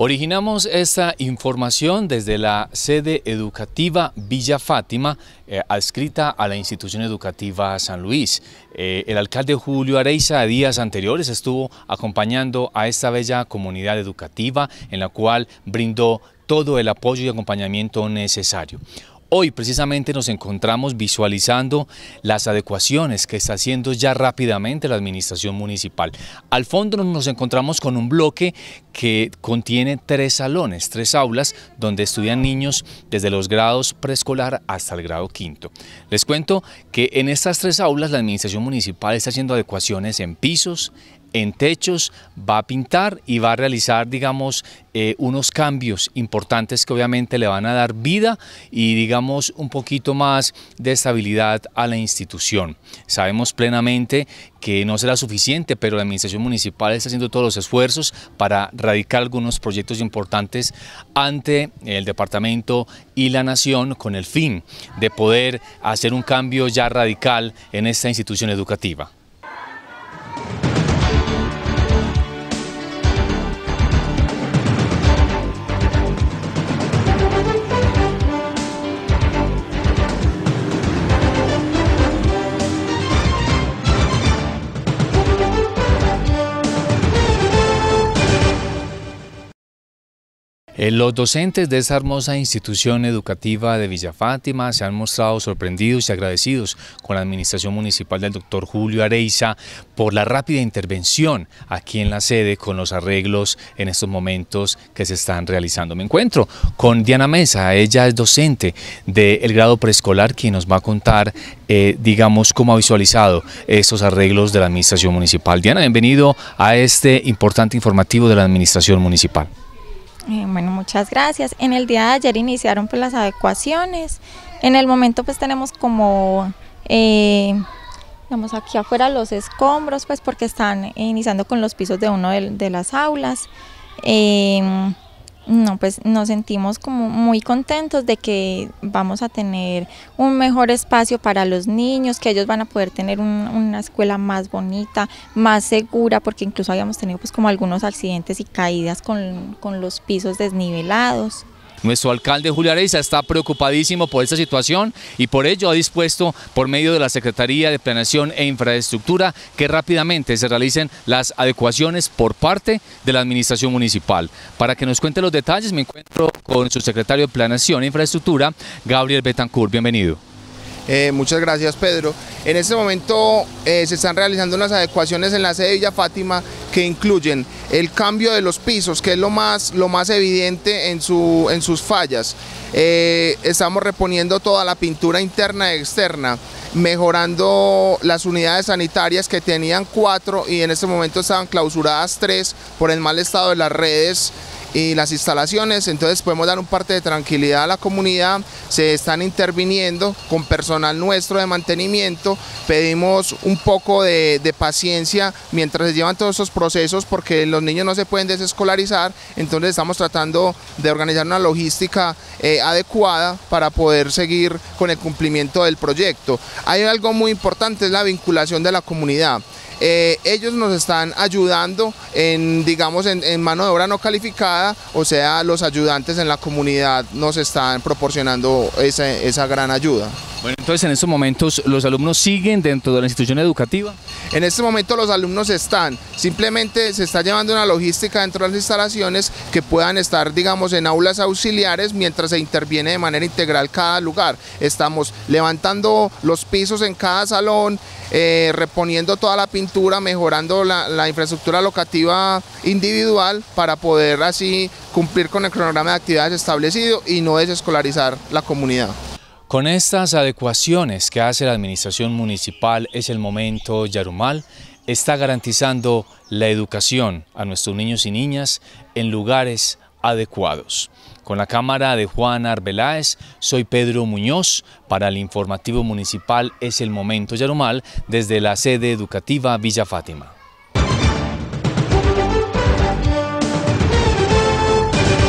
Originamos esta información desde la sede educativa Villa Fátima, eh, adscrita a la institución educativa San Luis. Eh, el alcalde Julio Areiza, días anteriores, estuvo acompañando a esta bella comunidad educativa en la cual brindó todo el apoyo y acompañamiento necesario. Hoy precisamente nos encontramos visualizando las adecuaciones que está haciendo ya rápidamente la administración municipal. Al fondo nos encontramos con un bloque que contiene tres salones, tres aulas donde estudian niños desde los grados preescolar hasta el grado quinto. Les cuento que en estas tres aulas la administración municipal está haciendo adecuaciones en pisos, en techos, va a pintar y va a realizar, digamos, eh, unos cambios importantes que obviamente le van a dar vida y, digamos, un poquito más de estabilidad a la institución. Sabemos plenamente que no será suficiente, pero la Administración Municipal está haciendo todos los esfuerzos para radicar algunos proyectos importantes ante el Departamento y la Nación con el fin de poder hacer un cambio ya radical en esta institución educativa. Eh, los docentes de esta hermosa institución educativa de Villa Fátima se han mostrado sorprendidos y agradecidos con la administración municipal del doctor Julio Areiza por la rápida intervención aquí en la sede con los arreglos en estos momentos que se están realizando. Me encuentro con Diana Mesa, ella es docente del grado preescolar quien nos va a contar, eh, digamos, cómo ha visualizado estos arreglos de la administración municipal. Diana, bienvenido a este importante informativo de la administración municipal. Eh, bueno, muchas gracias. En el día de ayer iniciaron pues, las adecuaciones. En el momento pues tenemos como, eh, digamos aquí afuera los escombros, pues porque están iniciando con los pisos de uno de, las aulas. Eh, no, pues nos sentimos como muy contentos de que vamos a tener un mejor espacio para los niños, que ellos van a poder tener una escuela más bonita, más segura, porque incluso habíamos tenido pues como algunos accidentes y caídas con, con los pisos desnivelados. Nuestro alcalde Julio Areiza está preocupadísimo por esta situación y por ello ha dispuesto, por medio de la Secretaría de Planeación e Infraestructura, que rápidamente se realicen las adecuaciones por parte de la Administración Municipal. Para que nos cuente los detalles, me encuentro con su secretario de Planación e Infraestructura, Gabriel Betancourt. Bienvenido. Eh, muchas gracias Pedro. En este momento eh, se están realizando unas adecuaciones en la sede de Villa Fátima que incluyen el cambio de los pisos, que es lo más, lo más evidente en, su, en sus fallas. Eh, estamos reponiendo toda la pintura interna y externa, mejorando las unidades sanitarias que tenían cuatro y en este momento estaban clausuradas tres por el mal estado de las redes y las instalaciones, entonces podemos dar un parte de tranquilidad a la comunidad, se están interviniendo con personal nuestro de mantenimiento, pedimos un poco de, paciencia mientras se llevan todos esos procesos porque los niños no se pueden desescolarizar, entonces estamos tratando de organizar una logística eh, adecuada para poder seguir con el cumplimiento del proyecto. Hay algo muy importante, es la vinculación de la comunidad. Eh, ellos nos están ayudando en, digamos, en, mano de obra no calificada, o sea, los ayudantes en la comunidad nos están proporcionando esa, esa gran ayuda. Bueno, entonces en estos momentos los alumnos siguen dentro de la institución educativa. En este momento los alumnos están, simplemente se está llevando una logística dentro de las instalaciones que puedan estar, digamos, en aulas auxiliares mientras se interviene de manera integral cada lugar. Estamos levantando los pisos en cada salón, eh, reponiendo toda la pintura, mejorando la, la, infraestructura locativa individual para poder así cumplir con el cronograma de actividades establecido y no desescolarizar la comunidad. Con estas adecuaciones que hace la administración municipal es el momento Yarumal está garantizando la educación a nuestros niños y niñas en lugares adecuados. Con la cámara de Juan Arbeláez, soy Pedro Muñoz para el informativo municipal Es el Momento Yarumal desde la sede educativa Villa Fátima.